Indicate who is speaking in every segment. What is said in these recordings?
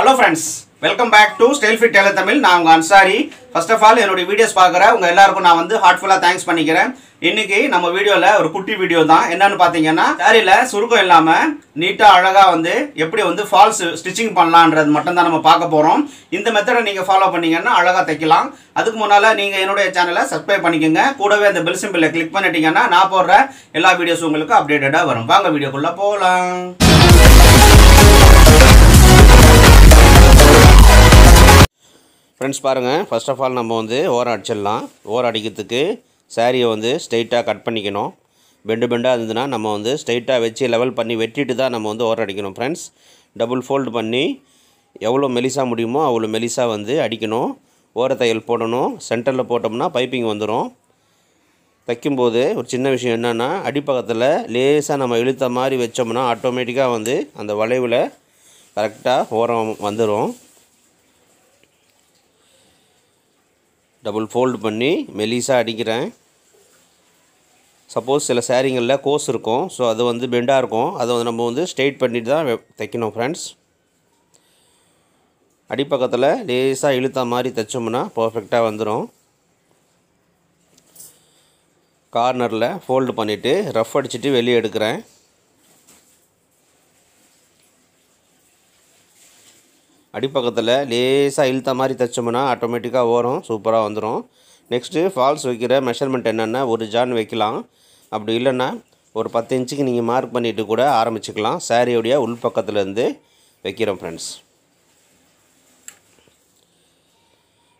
Speaker 1: hello friends welcome back to style fit tailor Tamil நான் உங்கள் Ansari first of all என்னுடைய videos பார்க்குறேன் உங்கள் எல்லாருக்கும் நான் வந்து ஹார்ட்ஃபுல்லாக தேங்க்ஸ் பண்ணிக்கிறேன் இன்றைக்கி நம்ம வீடியோவில் ஒரு குட்டி வீடியோ தான் என்னன்னு பார்த்தீங்கன்னா சேரீயில் சுருக்கம் இல்லாமல் நீட்டாக அழகாக வந்து எப்படி வந்து ஃபால்ஸ் ஸ்டிச்சிங் பண்ணலான்றது மட்டும்தான் நம்ம பார்க்க போகிறோம் இந்த மெத்தடை நீங்கள் ஃபாலோ பண்ணிங்கன்னா அழகாக தைக்கலாம் அதுக்கு முன்னால் நீங்கள் என்னுடைய சேனலை சப்ஸ்கிரைப் பண்ணிக்கோங்க கூடவே அந்த பெல் சிம்பிளை கிளிக் பண்ணிட்டீங்கன்னா நான் போடுற எல்லா வீடியோஸ் உங்களுக்கு அப்டேட்டடாக வரும் வாங்க வீடியோக்குள்ளே போகலாம்
Speaker 2: ஃப்ரெண்ட்ஸ் பாருங்கள் ஃபஸ்ட் ஆஃப் ஆல் நம்ம வந்து ஓரம் அடிச்சிடலாம் ஓரம் அடிக்கிறதுக்கு சாரியை வந்து ஸ்ட்ரைட்டாக கட் பண்ணிக்கணும் பெண்டு பெண்டாக இருந்ததுன்னா நம்ம வந்து ஸ்ட்ரைட்டாக வச்சு லெவல் பண்ணி வெட்டிட்டு தான் நம்ம வந்து ஓரம் அடிக்கணும் ஃப்ரெண்ட்ஸ் டபுள் ஃபோல்டு பண்ணி எவ்வளோ மெலிசாக முடியுமோ அவ்வளோ மெலிசாக வந்து அடிக்கணும் ஓர தையல் போடணும் சென்டரில் போட்டோம்னா பைப்பிங் வந்துடும் தைக்கும்போது ஒரு சின்ன விஷயம் என்னென்னா அடிப்பக்கத்தில் லேசாக நம்ம இழுத்த மாதிரி வச்சோம்னா ஆட்டோமேட்டிக்காக வந்து அந்த வளைவில் கரெக்டாக ஓரம் வந்துடும் டபுள் ஃபோல்டு பண்ணி மெலிசாக அடிக்கிறேன் சப்போஸ் சில சேரீங்களில் கோஸ் இருக்கும் ஸோ அது வந்து பெண்டாக இருக்கும் அதை வந்து நம்ம வந்து ஸ்ட்ரெயிட் பண்ணிட்டு தான் தைக்கணும் ஃப்ரெண்ட்ஸ் அடிப்பக்கத்தில் லேசாக இழுத்த மாதிரி தைச்சோம்னா பர்ஃபெக்டாக வந்துடும் கார்னரில் ஃபோல்டு பண்ணிவிட்டு ரஃப் அடிச்சுட்டு வெளியே எடுக்கிறேன் அடிப்பக்கத்தில் லேசாக இழுத்த மாதிரி தைச்சோம்னா ஆட்டோமேட்டிக்காக ஓரம் சூப்பராக வந்துடும் நெக்ஸ்ட்டு ஃபால்ஸ் வைக்கிற மெஷர்மெண்ட் என்னென்னா ஒரு ஜான் வைக்கலாம் அப்படி இல்லைன்னா ஒரு பத்து இன்ச்சுக்கு நீங்கள் மார்க் பண்ணிவிட்டு கூட ஆரம்பிச்சுக்கலாம் சாரியோடைய பக்கத்துலேருந்து வைக்கிறோம் ஃப்ரெண்ட்ஸ்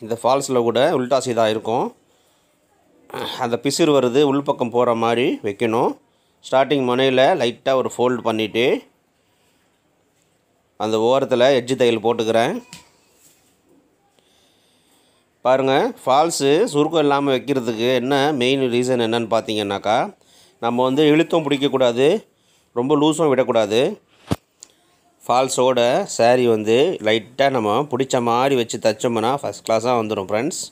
Speaker 2: இந்த ஃபால்ஸில் கூட உல்டா தான் இருக்கும் அந்த பிசிறு வருது உள்பக்கம் போகிற மாதிரி வைக்கணும் ஸ்டார்டிங் முனையில் லைட்டாக ஒரு ஃபோல்டு பண்ணிவிட்டு அந்த ஓரத்தில் எட்ஜு தையல் போட்டுக்கிறேன் பாருங்கள் ஃபால்ஸு சுருக்கம் இல்லாமல் வைக்கிறதுக்கு என்ன மெயின் ரீசன் என்னென்னு பார்த்தீங்கன்னாக்கா நம்ம வந்து இழுத்தும் பிடிக்கக்கூடாது ரொம்ப லூஸும் விடக்கூடாது ஃபால்ஸோட சேரீ வந்து லைட்டாக நம்ம பிடிச்ச மாதிரி வச்சு தைச்சோம்னா ஃபஸ்ட் கிளாஸாக வந்துடும் ஃப்ரெண்ட்ஸ்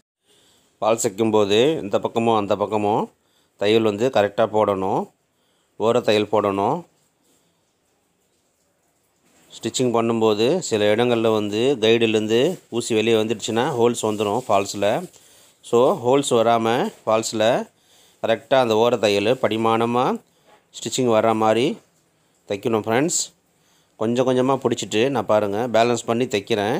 Speaker 2: ஃபால்ஸ் வைக்கும்போது இந்த பக்கமும் அந்த பக்கமும் தையல் வந்து கரெக்டாக போடணும் ஓர தையல் போடணும் ஸ்டிச்சிங் பண்ணும்போது சில இடங்களில் வந்து கைடுலேருந்து ஊசி வெளியே வந்துடுச்சுன்னா ஹோல்ஸ் வந்துடும் ஃபால்ஸில் ஸோ ஹோல்ஸ் வராமல் ஃபால்ஸில் கரெக்டாக அந்த ஓர தையல் படிமானமாக ஸ்டிச்சிங் வர்ற மாதிரி தைக்கணும் ஃப்ரெண்ட்ஸ் கொஞ்சம் கொஞ்சமாக பிடிச்சிட்டு நான் பாருங்கள் பேலன்ஸ் பண்ணி தைக்கிறேன்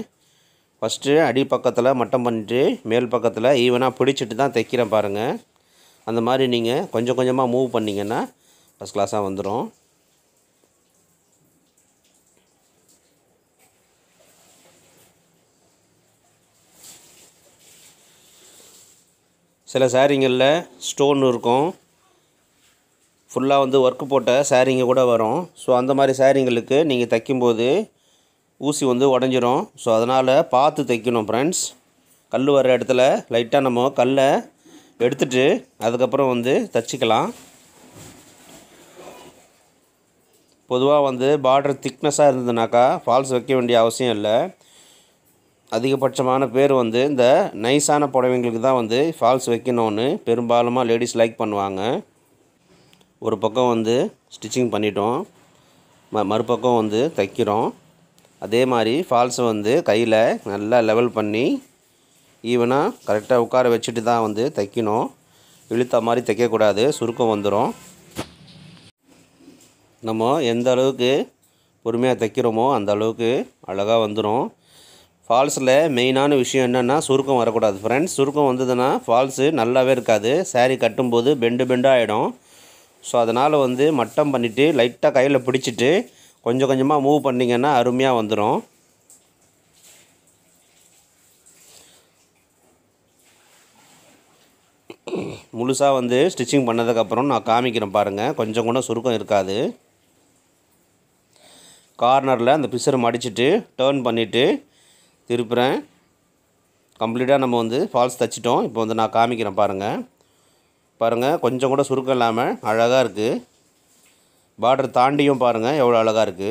Speaker 2: ஃபஸ்ட்டு அடி பக்கத்தில் மட்டம் பண்ணிவிட்டு மேல் பக்கத்தில் ஈவனாக பிடிச்சிட்டு தான் தைக்கிறேன் பாருங்கள் அந்த மாதிரி நீங்கள் கொஞ்சம் கொஞ்சமாக மூவ் பண்ணிங்கன்னா ஃபஸ்ட் கிளாஸாக வந்துடும் சில சாரிங்களில் ஸ்டோன் இருக்கும் ஃபுல்லாக வந்து ஒர்க்கு போட்ட சாரிங்க கூட வரும் ஸோ அந்த மாதிரி சாரிங்களுக்கு நீங்கள் தைக்கும்போது ஊசி வந்து உடஞ்சிரும் ஸோ அதனால் பார்த்து தைக்கணும் ஃப்ரெண்ட்ஸ் கல் வர இடத்துல லைட்டாக நம்ம கல்லை எடுத்துட்டு அதுக்கப்புறம் வந்து தைச்சிக்கலாம் பொதுவாக வந்து பார்டர் திக்னஸாக இருந்ததுனாக்கா ஃபால்ஸ் வைக்க வேண்டிய அவசியம் இல்லை அதிகபட்சமான பேர் வந்து இந்த நைஸான புடவைங்களுக்கு தான் வந்து ஃபால்ஸ் வைக்கணும்னு பெரும்பாலுமாக லேடிஸ் லைக் பண்ணுவாங்க ஒரு பக்கம் வந்து ஸ்டிச்சிங் பண்ணிட்டோம் ம மறுபக்கம் வந்து தைக்கிறோம் அதே மாதிரி ஃபால்ஸை வந்து கையில் நல்லா லெவல் பண்ணி ஈவனாக கரெக்டாக உட்கார வச்சுட்டு தான் வந்து தைக்கணும் இழுத்த மாதிரி தைக்கக்கூடாது சுருக்கம் வந்துடும் நம்ம எந்த அளவுக்கு பொறுமையாக தைக்கிறோமோ அந்த அளவுக்கு அழகாக வந்துடும் ஃபால்ஸில் மெயினான விஷயம் என்னென்னா சுருக்கம் வரக்கூடாது ஃப்ரெண்ட்ஸ் சுருக்கம் வந்ததுன்னா ஃபால்ஸு நல்லாவே இருக்காது கட்டும் கட்டும்போது பெண்டு பெண்டாக ஆகிடும் ஸோ அதனால் வந்து மட்டம் பண்ணிவிட்டு லைட்டாக கையில் பிடிச்சிட்டு கொஞ்சம் கொஞ்சமாக மூவ் பண்ணிங்கன்னா அருமையாக வந்துடும் முழுசாக வந்து ஸ்டிச்சிங் பண்ணதுக்கப்புறம் நான் காமிக்கிறேன் பாருங்கள் கொஞ்சம் கூட சுருக்கம் இருக்காது கார்னரில் அந்த பிசரை மடிச்சுட்டு டேர்ன் பண்ணிவிட்டு திருப்புறேன் கம்ப்ளீட்டாக நம்ம வந்து ஃபால்ஸ் தைச்சிட்டோம் இப்போ வந்து நான் காமிக்கிறேன் பாருங்கள் பாருங்கள் கொஞ்சம் கூட சுருக்கம் இல்லாமல் அழகாக இருக்குது பார்டர் தாண்டியும் பாருங்கள் எவ்வளோ அழகாக இருக்குது